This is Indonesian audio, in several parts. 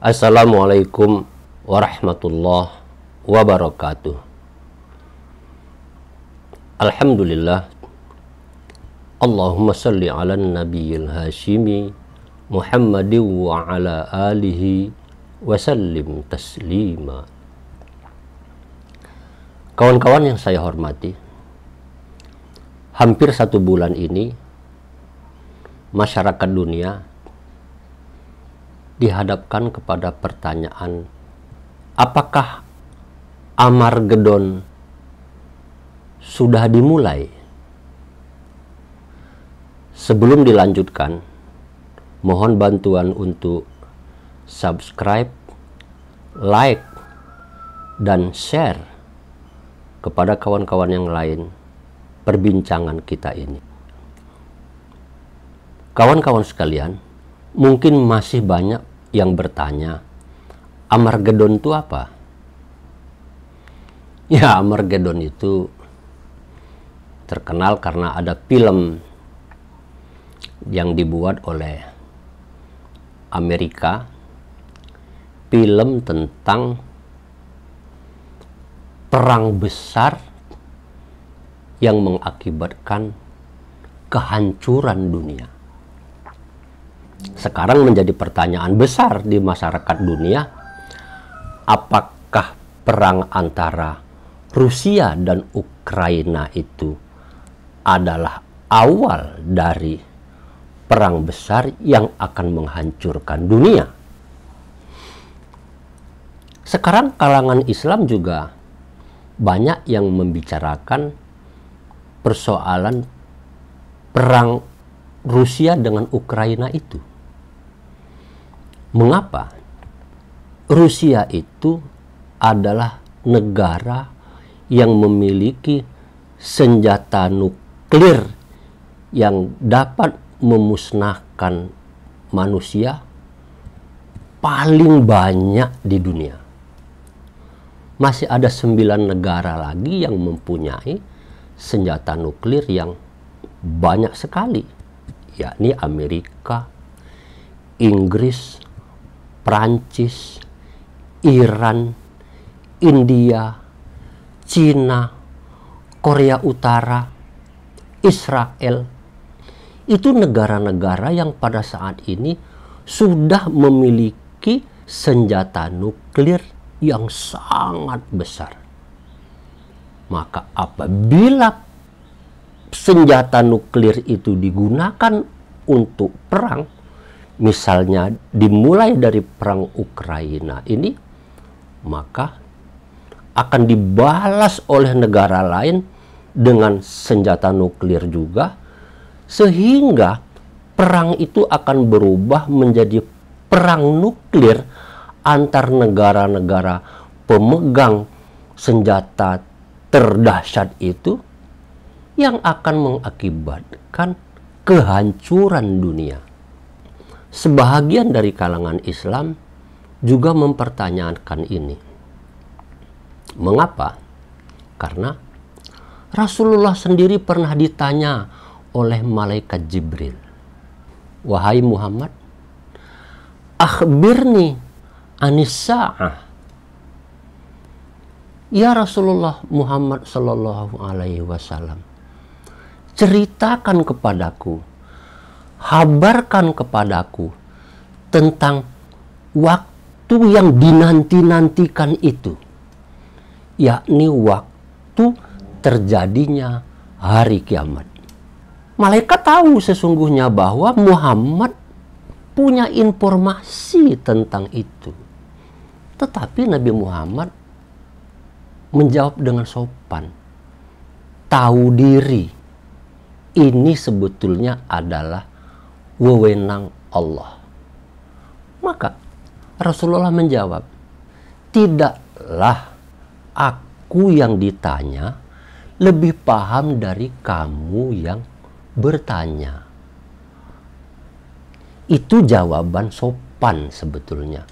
Assalamualaikum warahmatullahi wabarakatuh. Alhamdulillah. Allahumma salli ala nabiyil hashimi Muhammadin wa ala alihi wa sallim taslima. Kawan-kawan yang saya hormati, hampir satu bulan ini masyarakat dunia dihadapkan kepada pertanyaan apakah amar gedon sudah dimulai? Sebelum dilanjutkan, mohon bantuan untuk subscribe, like, dan share kepada kawan-kawan yang lain perbincangan kita ini. Kawan-kawan sekalian, mungkin masih banyak yang bertanya, Amargedon itu apa? Ya, Amargedon itu terkenal karena ada film yang dibuat oleh Amerika, film tentang perang besar yang mengakibatkan kehancuran dunia. Sekarang menjadi pertanyaan besar di masyarakat dunia, apakah perang antara Rusia dan Ukraina itu adalah awal dari perang besar yang akan menghancurkan dunia. Sekarang kalangan Islam juga banyak yang membicarakan persoalan perang Rusia dengan Ukraina itu. Mengapa? Rusia itu adalah negara yang memiliki senjata nuklir yang dapat memusnahkan manusia paling banyak di dunia. Masih ada sembilan negara lagi yang mempunyai senjata nuklir yang banyak sekali, yakni Amerika, Inggris, Perancis, Iran, India, Cina, Korea Utara, Israel. Itu negara-negara yang pada saat ini sudah memiliki senjata nuklir yang sangat besar. Maka apabila senjata nuklir itu digunakan untuk perang, misalnya dimulai dari perang Ukraina ini, maka akan dibalas oleh negara lain dengan senjata nuklir juga, sehingga perang itu akan berubah menjadi perang nuklir antar negara-negara pemegang senjata terdahsyat itu yang akan mengakibatkan kehancuran dunia sebahagian dari kalangan Islam juga mempertanyakan ini. Mengapa? Karena Rasulullah sendiri pernah ditanya oleh malaikat Jibril, "Wahai Muhammad, akhbirni anissa'ah. Ya Rasulullah Muhammad Shallallahu Alaihi Wasallam, ceritakan kepadaku habarkan kepadaku tentang waktu yang dinanti-nantikan itu, yakni waktu terjadinya hari kiamat. Malaikat tahu sesungguhnya bahwa Muhammad punya informasi tentang itu. Tetapi Nabi Muhammad menjawab dengan sopan. Tahu diri. Ini sebetulnya adalah wewenang Allah. Maka Rasulullah menjawab, "Tidaklah aku yang ditanya lebih paham dari kamu yang bertanya." Itu jawaban sopan sebetulnya.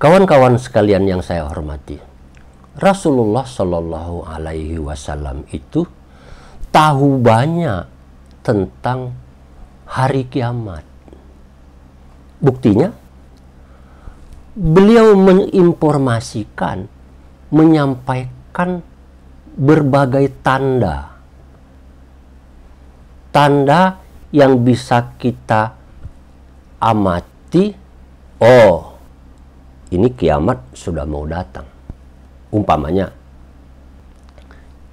Kawan-kawan sekalian yang saya hormati, Rasulullah Shallallahu Alaihi Wasallam itu tahu banyak tentang hari kiamat. Buktinya, beliau menginformasikan, menyampaikan berbagai tanda. Tanda yang bisa kita amati, oh, ini kiamat sudah mau datang. Umpamanya,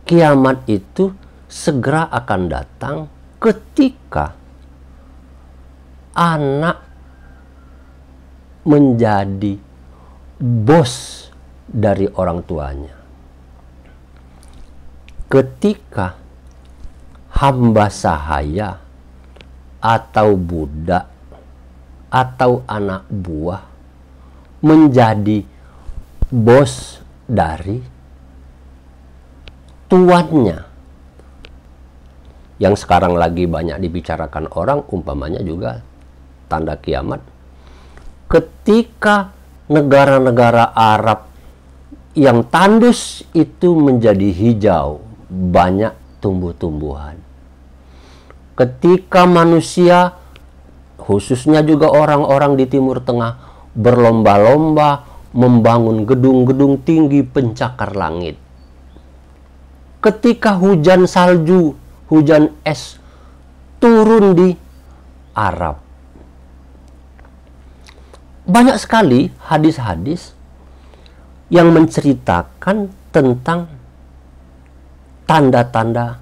kiamat itu segera akan datang ketika anak menjadi bos dari orang tuanya. Ketika hamba sahaya atau budak atau anak buah menjadi bos dari tuannya yang sekarang lagi banyak dibicarakan orang umpamanya juga tanda kiamat ketika negara-negara Arab yang tandus itu menjadi hijau banyak tumbuh-tumbuhan ketika manusia khususnya juga orang-orang di Timur Tengah berlomba-lomba membangun gedung-gedung tinggi pencakar langit ketika hujan salju hujan es turun di Arab. Banyak sekali hadis-hadis yang menceritakan tentang tanda-tanda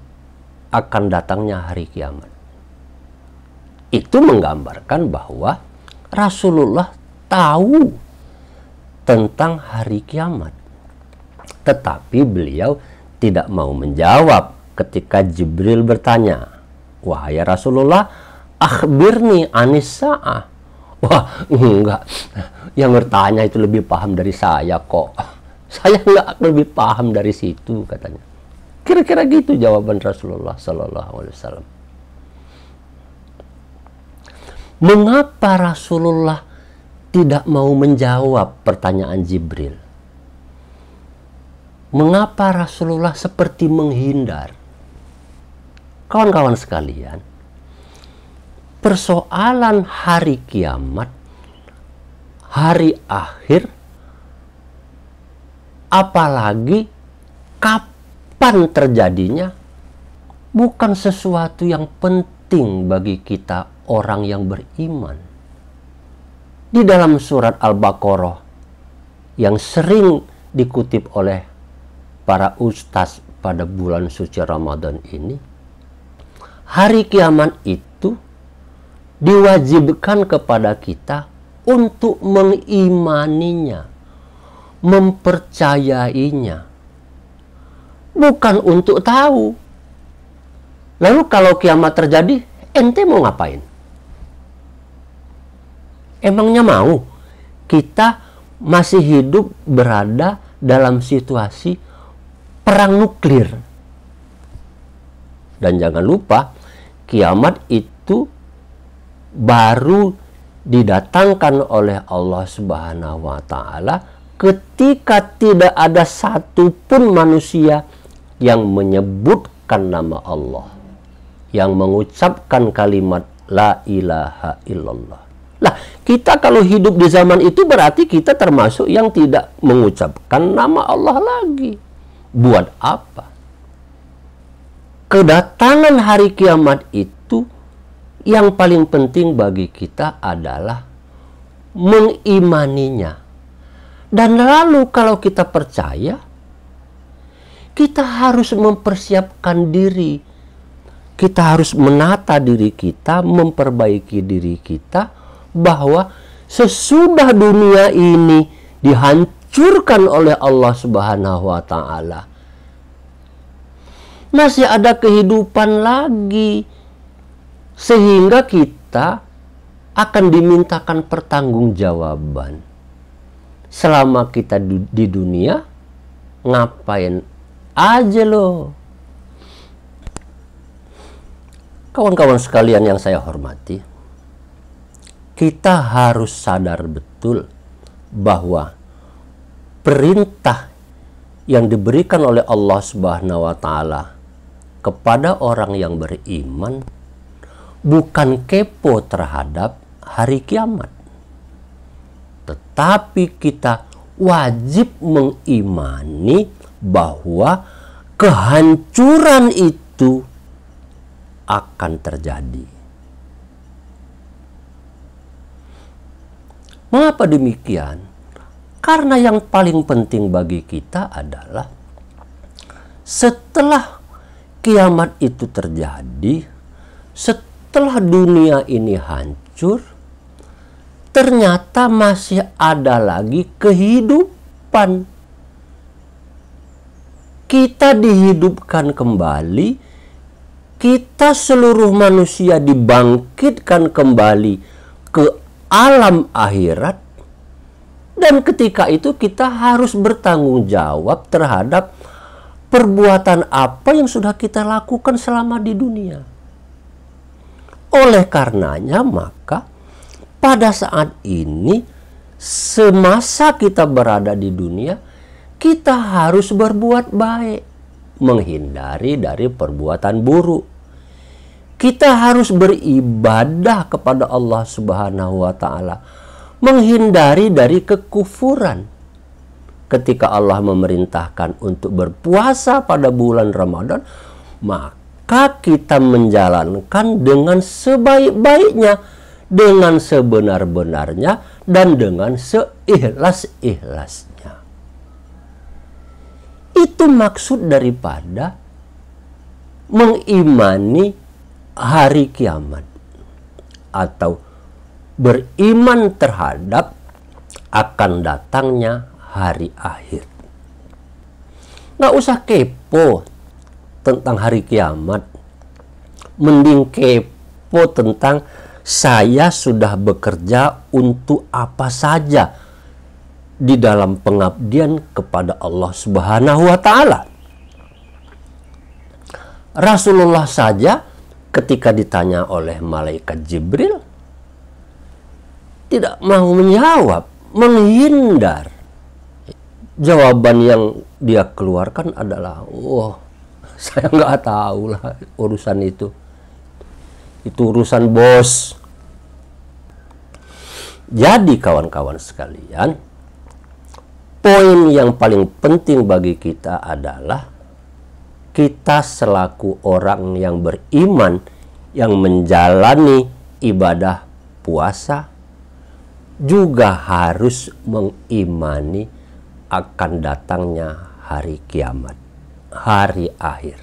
akan datangnya hari kiamat. Itu menggambarkan bahwa Rasulullah tahu tentang hari kiamat. Tetapi beliau tidak mau menjawab ketika Jibril bertanya, "Wahai Rasulullah, akhbirni anis sa'ah." Wah, enggak. Yang bertanya itu lebih paham dari saya kok. Saya enggak lebih paham dari situ katanya. Kira-kira gitu jawaban Rasulullah Sallallahu Alaihi Wasallam. Mengapa Rasulullah tidak mau menjawab pertanyaan Jibril? Mengapa Rasulullah seperti menghindar? Kawan-kawan sekalian, persoalan hari kiamat, hari akhir, apalagi kapan terjadinya, bukan sesuatu yang penting bagi kita orang yang beriman. Di dalam surat Al-Baqarah yang sering dikutip oleh para ustaz pada bulan suci Ramadan ini, hari kiamat itu diwajibkan kepada kita untuk mengimaninya, mempercayainya. Bukan untuk tahu. Lalu kalau kiamat terjadi, ente mau ngapain? Emangnya mau kita masih hidup berada dalam situasi perang nuklir? Dan jangan lupa, kiamat itu baru didatangkan oleh Allah Subhanahu wa taala ketika tidak ada satupun manusia yang menyebutkan nama Allah yang mengucapkan kalimat la ilaha illallah. Lah, kita kalau hidup di zaman itu berarti kita termasuk yang tidak mengucapkan nama Allah lagi. Buat apa? kedatangan hari kiamat itu yang paling penting bagi kita adalah mengimaninya. Dan lalu kalau kita percaya, kita harus mempersiapkan diri. Kita harus menata diri kita, memperbaiki diri kita bahwa sesudah dunia ini dihancurkan oleh Allah Subhanahu wa taala masih ada kehidupan lagi sehingga kita akan dimintakan pertanggungjawaban selama kita di dunia ngapain aja lo kawan-kawan sekalian yang saya hormati kita harus sadar betul bahwa perintah yang diberikan oleh Allah Subhanahu wa taala kepada orang yang beriman bukan kepo terhadap hari kiamat. Tetapi kita wajib mengimani bahwa kehancuran itu akan terjadi. Mengapa demikian? Karena yang paling penting bagi kita adalah setelah kiamat itu terjadi setelah dunia ini hancur ternyata masih ada lagi kehidupan kita dihidupkan kembali kita seluruh manusia dibangkitkan kembali ke alam akhirat dan ketika itu kita harus bertanggung jawab terhadap perbuatan apa yang sudah kita lakukan selama di dunia. Oleh karenanya, maka pada saat ini, semasa kita berada di dunia, kita harus berbuat baik, menghindari dari perbuatan buruk. Kita harus beribadah kepada Allah Subhanahu wa Ta'ala, menghindari dari kekufuran ketika Allah memerintahkan untuk berpuasa pada bulan Ramadan, maka kita menjalankan dengan sebaik-baiknya, dengan sebenar-benarnya, dan dengan seikhlas-ikhlasnya. Itu maksud daripada mengimani hari kiamat atau beriman terhadap akan datangnya hari akhir. Nggak usah kepo tentang hari kiamat. Mending kepo tentang saya sudah bekerja untuk apa saja di dalam pengabdian kepada Allah Subhanahu wa taala. Rasulullah saja ketika ditanya oleh malaikat Jibril tidak mau menjawab, menghindar jawaban yang dia keluarkan adalah oh saya nggak tahu lah urusan itu itu urusan bos jadi kawan-kawan sekalian poin yang paling penting bagi kita adalah kita selaku orang yang beriman yang menjalani ibadah puasa juga harus mengimani akan datangnya hari kiamat, hari akhir.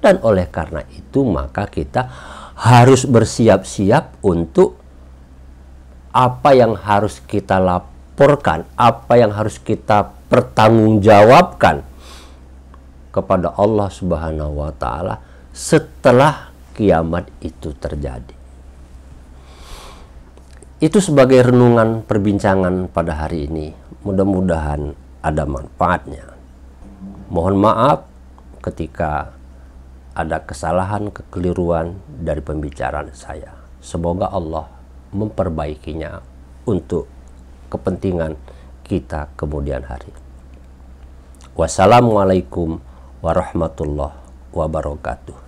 Dan oleh karena itu maka kita harus bersiap-siap untuk apa yang harus kita laporkan, apa yang harus kita pertanggungjawabkan kepada Allah Subhanahu wa taala setelah kiamat itu terjadi. Itu sebagai renungan perbincangan pada hari ini. Mudah-mudahan ada manfaatnya. Mohon maaf ketika ada kesalahan, kekeliruan dari pembicaraan saya. Semoga Allah memperbaikinya untuk kepentingan kita kemudian hari. Wassalamualaikum warahmatullahi wabarakatuh.